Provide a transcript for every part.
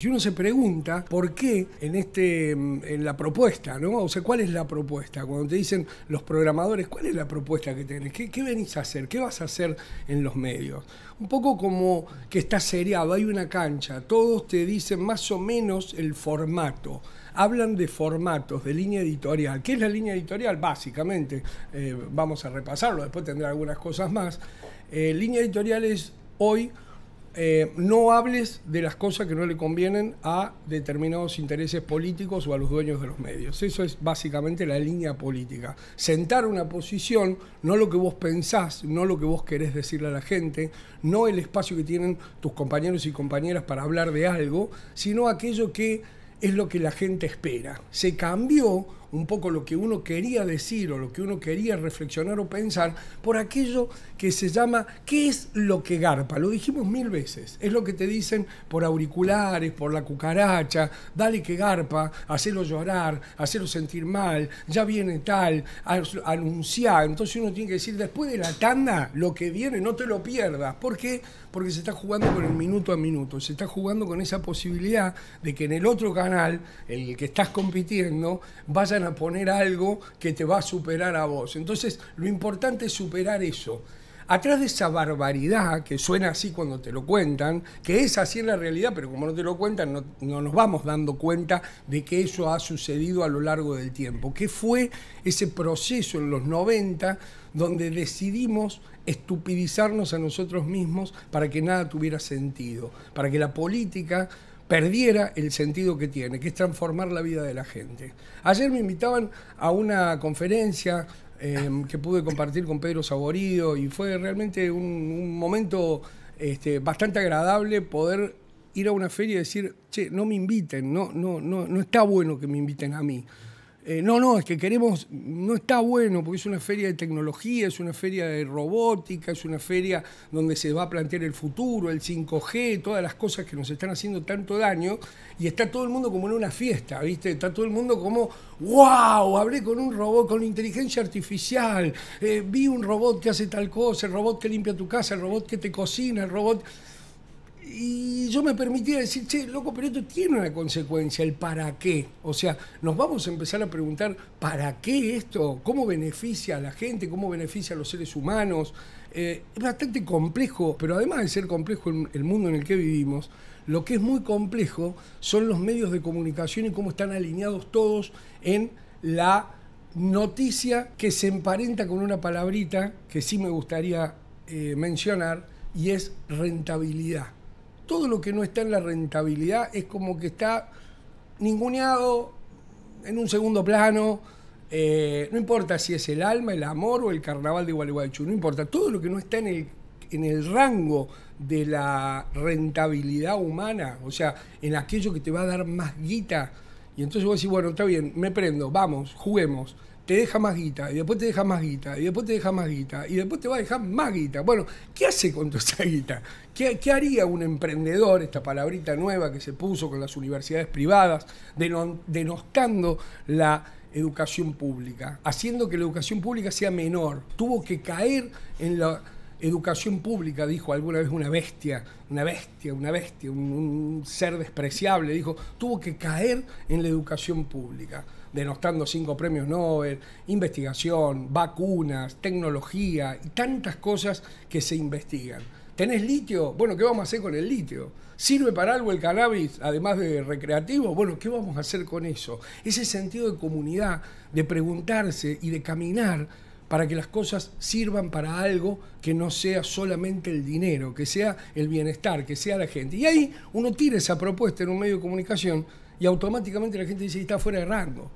Y uno se pregunta por qué en, este, mm, en la propuesta, ¿no? O sea, ¿cuál es la propuesta? Cuando te dicen los programadores, ¿cuál es la propuesta que tenés? ¿Qué, venís a hacer? ¿Qué vas a hacer en los medios? Un poco como que está seriado, hay una cancha, todos te dicen más o menos el formato. Hablan de formatos, de línea editorial. ¿Qué es la línea editorial? Básicamente, eh, vamos a repasarlo, después tendrá algunas cosas más. Eh, línea editorial es hoy eh, no hables de las cosas que no le convienen a determinados intereses políticos o a los dueños de los medios. Eso es básicamente la línea política. Sentar una posición, no lo que vos pensás, no lo que vos querés decirle a la gente, no el espacio que tienen tus compañeros y compañeras para hablar de algo, sino aquello que es lo que la gente espera. Se cambió un poco lo que uno quería decir o lo que uno quería reflexionar o pensar por aquello que se llama ¿qué es lo que garpa? Lo dijimos mil veces. Es lo que te dicen por auriculares, por la cucaracha, dale que garpa, hacerlo llorar, hacerlo sentir mal, ya viene tal, anunciar. Entonces uno tiene que decir después de la tanda lo que viene, no te lo pierdas. ¿Por qué? Porque se está jugando con el minuto a minuto, se está jugando con esa posibilidad de que en el otro canal, el que estás compitiendo, vaya a poner algo que te va a superar a vos. Entonces, lo importante es superar eso. Atrás de esa barbaridad que suena así cuando te lo cuentan, que es así en la realidad, pero como no te lo cuentan, no, no nos vamos dando cuenta de que eso ha sucedido a lo largo del tiempo. ¿Qué fue ese proceso en los 90 donde decidimos estupidizarnos a nosotros mismos para que nada tuviera sentido, para que la política perdiera el sentido que tiene, que es transformar la vida de la gente. Ayer me invitaban a una conferencia em, que pude compartir con Pedro Saborido y fue realmente un, momento este, bastante agradable poder ir a una feria y decir, che, no me inviten, no, no, no, no está bueno que me inviten a mí. Eh, no, no, es que queremos, no está bueno, porque es una feria de tecnología, es una feria de robótica, es una feria donde se va a plantear el futuro, el 5G, todas las cosas que nos están haciendo tanto daño, y está todo el mundo como en una fiesta, ¿viste? Está todo el mundo como, wow, hablé con un robot, con inteligencia artificial, eh, vi un robot que hace tal cosa, el robot que limpia tu casa, el robot que te cocina, el robot y yo me permitía decir, che, loco, pero esto tiene una consecuencia, el para qué. O sea, nos vamos a empezar a preguntar, ¿para qué esto? ¿Cómo beneficia a la gente? ¿Cómo beneficia a los seres humanos? Eh, es bastante complejo, pero además de ser complejo el mundo en el que vivimos, lo que es muy complejo son los medios de comunicación y cómo están alineados todos en la noticia que se emparenta con una palabrita que sí me gustaría eh, mencionar y es rentabilidad todo lo que no está en la rentabilidad es como que está ninguneado en un segundo plano. Eh, no importa si es el alma, el amor o el carnaval de Gualeguaychú, no importa. Todo lo que no está en el, en el rango de la rentabilidad humana, o sea, en aquello que te va a dar más guita. Y entonces vos decís, bueno, está bien, me prendo, vamos, juguemos te deja más guita, y después te deja más guita, y después te deja más guita, y después te va a dejar más guita. Bueno, ¿qué hace con toda esa guita? ¿Qué, haría un emprendedor, esta palabrita nueva que se puso con las universidades privadas, denostando la educación pública, haciendo que la educación pública sea menor? Tuvo que caer en la educación pública, dijo alguna vez una bestia, una bestia, una bestia, un ser despreciable, dijo, tuvo que caer en la educación pública denostando cinco premios Nobel, investigación, vacunas, tecnología y tantas cosas que se investigan. ¿Tenés litio? Bueno, ¿qué vamos a hacer con el litio? ¿Sirve para algo el cannabis, además de recreativo? Bueno, ¿qué vamos a hacer con eso? Ese sentido de comunidad, de preguntarse y de caminar para que las cosas sirvan para algo que no sea solamente el dinero, que sea el bienestar, que sea la gente. Y ahí uno tira esa propuesta en un medio de comunicación y automáticamente la gente dice, está fuera de rango.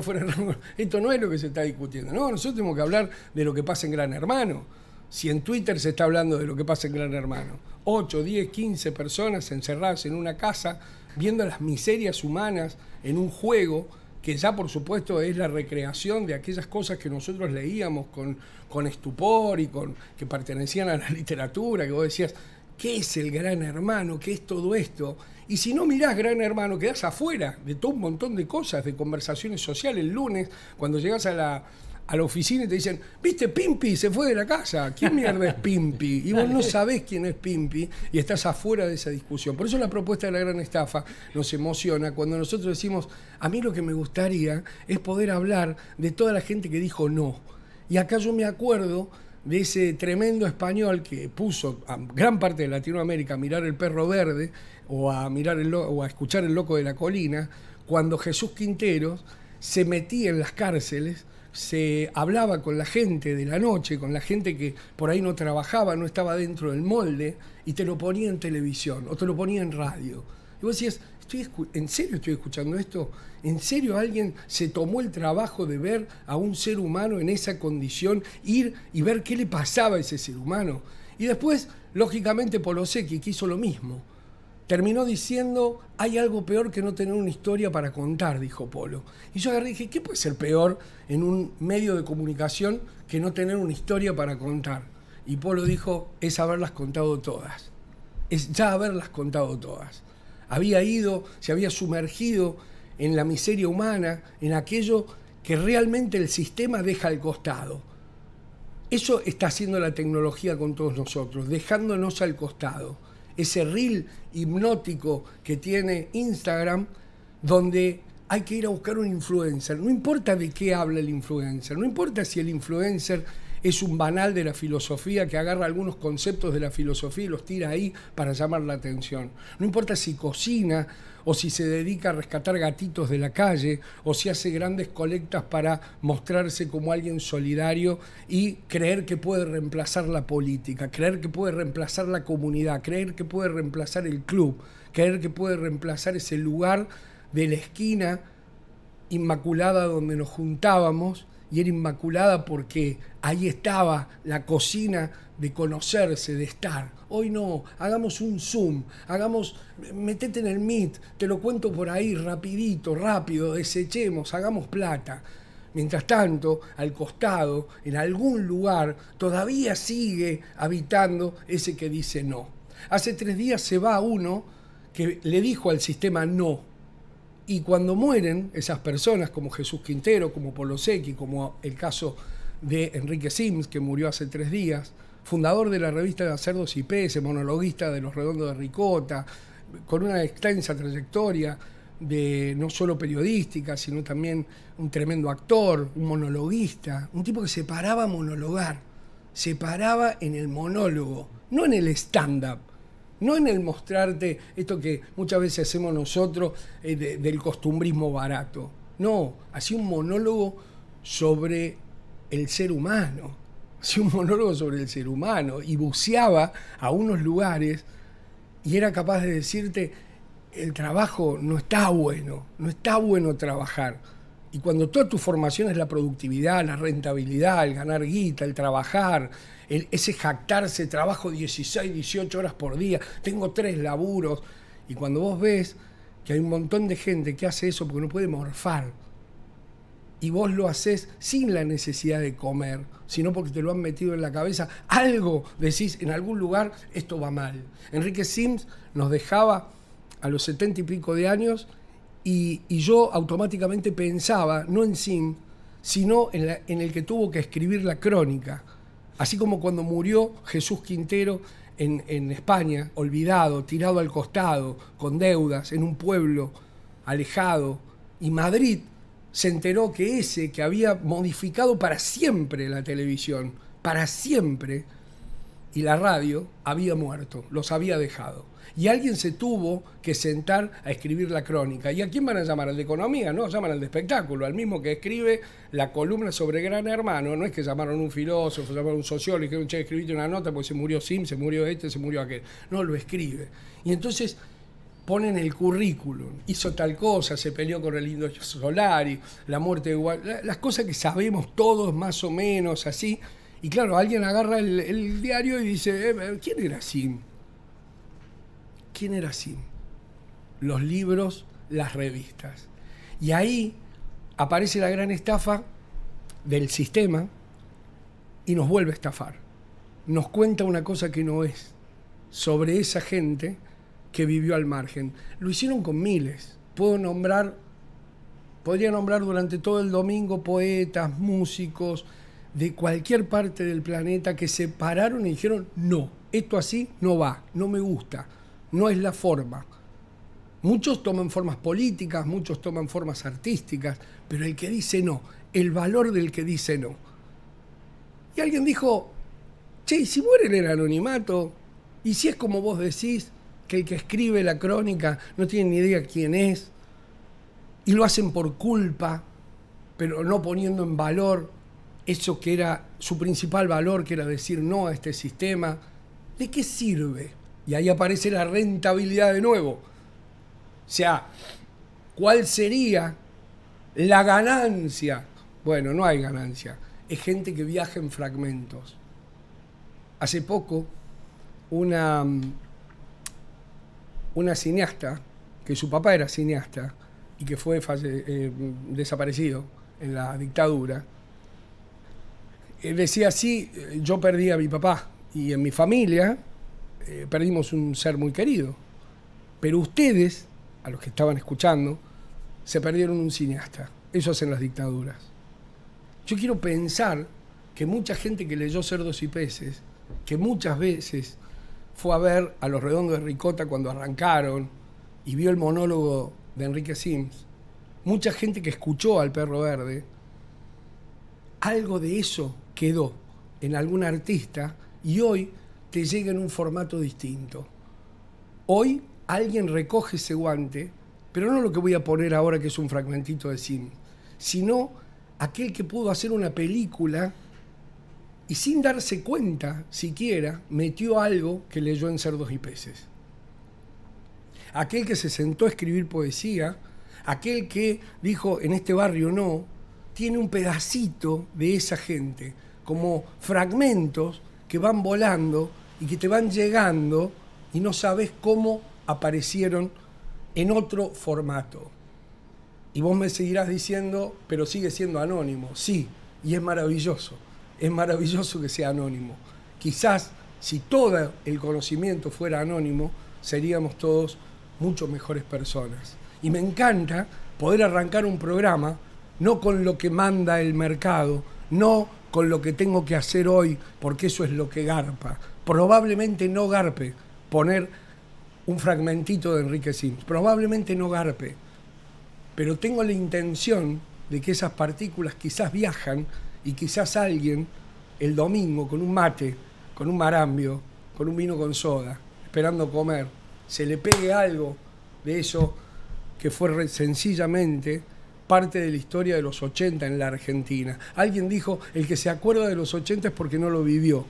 Esto no es lo que se está discutiendo. No, nosotros tenemos que hablar de lo que pasa en Gran Hermano. Si en Twitter se está hablando de lo que pasa en Gran Hermano, 8, 10, 15 personas encerradas en una casa viendo las miserias humanas en un juego que ya por supuesto es la recreación de aquellas cosas que nosotros leíamos con, con estupor y con que pertenecían a la literatura, que vos decías, ¿qué es el gran hermano? ¿Qué es todo esto? Y si no mirás Gran Hermano, quedás afuera de todo un montón de cosas, de conversaciones sociales. El lunes, cuando llegas a la, a la oficina y te dicen, viste, Pimpi se fue de la casa, ¿quién mierda es Pimpi? Y vos no sabés quién es Pimpi y estás afuera de esa discusión. Por eso la propuesta de la gran estafa nos emociona cuando nosotros decimos, a mí lo que me gustaría es poder hablar de toda la gente que dijo no. Y acá yo me acuerdo de ese tremendo español que puso a gran parte de Latinoamérica a mirar el perro verde o a, mirar el, o a escuchar el loco de la colina, cuando Jesús Quintero se metía en las cárceles, se hablaba con la gente de la noche, con la gente que por ahí no trabajaba, no estaba dentro del molde, y te lo ponía en televisión o te lo ponía en radio. Y vos decías, ¿En serio estoy escuchando esto? ¿En serio alguien se tomó el trabajo de ver a un ser humano en esa condición, ir y ver qué le pasaba a ese ser humano? Y después, lógicamente, Polo sé que hizo lo mismo, terminó diciendo, hay algo peor que no tener una historia para contar, dijo Polo. Y yo agarré dije, ¿qué puede ser peor en un medio de comunicación que no tener una historia para contar? Y Polo dijo, es haberlas contado todas. Es ya haberlas contado todas había ido, se había sumergido en la miseria humana, en aquello que realmente el sistema deja al costado. Eso está haciendo la tecnología con todos nosotros, dejándonos al costado. Ese reel hipnótico que tiene Instagram, donde hay que ir a buscar un influencer. No importa de qué habla el influencer, no importa si el influencer es un banal de la filosofía que agarra algunos conceptos de la filosofía y los tira ahí para llamar la atención. No importa si cocina o si se dedica a rescatar gatitos de la calle o si hace grandes colectas para mostrarse como alguien solidario y creer que puede reemplazar la política, creer que puede reemplazar la comunidad, creer que puede reemplazar el club, creer que puede reemplazar ese lugar de la esquina inmaculada donde nos juntábamos y era inmaculada porque ahí estaba la cocina de conocerse, de estar. Hoy no, hagamos un Zoom, hagamos, metete en el Meet, te lo cuento por ahí rapidito, rápido, desechemos, hagamos plata. Mientras tanto, al costado, en algún lugar, todavía sigue habitando ese que dice no. Hace tres días se va uno que le dijo al sistema no, y cuando mueren esas personas, como Jesús Quintero, como Polosecchi, como el caso de Enrique Sims, que murió hace tres días, fundador de la revista de acerdos y Peces, monologuista de Los Redondos de Ricota, con una extensa trayectoria de no solo periodística, sino también un tremendo actor, un monologuista, un tipo que se paraba a monologar, se paraba en el monólogo, no en el stand-up no en el mostrarte esto que muchas veces hacemos nosotros eh, del costumbrismo barato. No, hacía un monólogo sobre el ser humano, hacía un monólogo sobre el ser humano y buceaba a unos lugares y era capaz de decirte, el trabajo no está bueno, no está bueno trabajar y cuando toda tu formación es la productividad, la rentabilidad, el ganar guita, el trabajar, ese jactarse, trabajo 16, 18 horas por día, tengo tres laburos. Y cuando vos ves que hay un montón de gente que hace eso porque no puede morfar, y vos lo haces sin la necesidad de comer, sino porque te lo han metido en la cabeza, algo decís, en algún lugar esto va mal. Enrique Sims nos dejaba a los setenta y pico de años y, yo automáticamente pensaba, no en Sim, sino en, el que tuvo que escribir la crónica. Así como cuando murió Jesús Quintero en España, olvidado, tirado al costado, con deudas, en un pueblo alejado, y Madrid se enteró que ese que había modificado para siempre la televisión, para siempre, y la radio había muerto, los había dejado. Y alguien se tuvo que sentar a escribir la crónica. ¿Y a quién van a llamar? Al de economía, ¿no? Llaman al de espectáculo, al mismo que escribe la columna sobre Gran Hermano. No es que llamaron un filósofo, llamaron un sociólogo, dijeron, che, escribiste una nota porque se murió Sim, se murió este, se murió aquel. No, lo escribe. Y entonces ponen el currículum. Hizo tal cosa, se peleó con el indio Solari, la muerte de Las cosas que sabemos todos más o menos así y claro, alguien agarra el, diario y dice, eh, eh, ¿quién era Sim? ¿Quién era Sim? Los libros, las revistas. Y ahí aparece la gran estafa del sistema y nos vuelve a estafar. Nos cuenta una cosa que no es sobre esa gente que vivió al margen. Lo hicieron con miles. Puedo nombrar, podría nombrar durante todo el domingo poetas, músicos, de cualquier parte del planeta que se pararon y dijeron, no, esto así no va, no me gusta, no es la forma. Muchos toman formas políticas, muchos toman formas artísticas, pero el que dice no, el valor del que dice no. Y alguien dijo, che, si mueren en anonimato? ¿Y si es como vos decís, que el que escribe la crónica no tiene ni idea quién es? Y lo hacen por culpa, pero no poniendo en valor eso que era su principal valor, que era decir no a este sistema, ¿de qué sirve? Y ahí aparece la rentabilidad de nuevo. O sea, ¿cuál sería la ganancia? Bueno, no hay ganancia. Es gente que viaja en fragmentos. Hace poco, una, mm, una cineasta, que su papá era cineasta y que fue eh, desaparecido en la dictadura, eh, decía así, eh, yo perdí a mi papá y en mi familia eh, perdimos un ser muy querido. Pero ustedes, a los que estaban escuchando, se perdieron un cineasta. Eso hacen las dictaduras. Yo quiero pensar que mucha gente que leyó Cerdos y Peces, que muchas veces fue a ver a los redondos de Ricota cuando arrancaron y vio el monólogo de Enrique Sims, mucha gente que escuchó al Perro Verde, algo de eso quedó en algún artista y hoy te llega en un formato distinto. Hoy alguien recoge ese guante, pero no lo que voy a poner ahora que es un fragmentito de cine, sino aquel que pudo hacer una película y sin darse cuenta siquiera metió algo que leyó en Cerdos y Peces. Aquel que se sentó a escribir poesía, aquel que dijo en este barrio no, tiene un pedacito de esa gente, como fragmentos que van volando y que te van llegando y no sabes cómo aparecieron en otro formato. Y vos me seguirás diciendo, pero sigue siendo anónimo. Sí, y es maravilloso. Es maravilloso que sea anónimo. Quizás si todo el conocimiento fuera anónimo, seríamos todos mucho mejores personas. Y me encanta poder arrancar un programa no con lo que manda el mercado, no con lo que tengo que hacer hoy, porque eso es lo que garpa. Probablemente no garpe poner un fragmentito de Enrique Sims, probablemente no garpe, pero tengo la intención de que esas partículas quizás viajan y quizás alguien el domingo con un mate, con un marambio, con un vino con soda, esperando comer, se le pegue algo de eso que fue sencillamente parte de la historia de los 80 en la Argentina. Alguien dijo, el que se acuerda de los 80 es porque no lo vivió.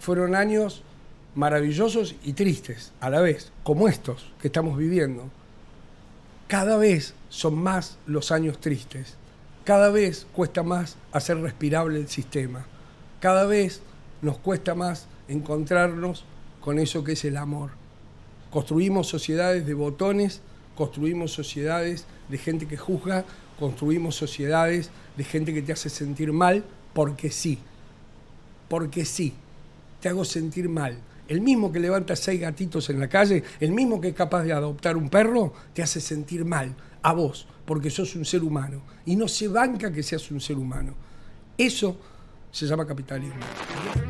Fueron años maravillosos y tristes a la vez, como estos que estamos viviendo. Cada vez son más los años tristes. Cada vez cuesta más hacer respirable el sistema. Cada vez nos cuesta más encontrarnos con eso que es el amor. Construimos sociedades de botones construimos sociedades de gente que juzga, construimos sociedades de gente que te hace sentir mal porque sí, porque sí, te hago sentir mal. El mismo que levanta seis gatitos en la calle, el mismo que es capaz de adoptar un perro, te hace sentir mal a vos, porque sos un ser humano. Y no se banca que seas un ser humano. Eso se llama capitalismo.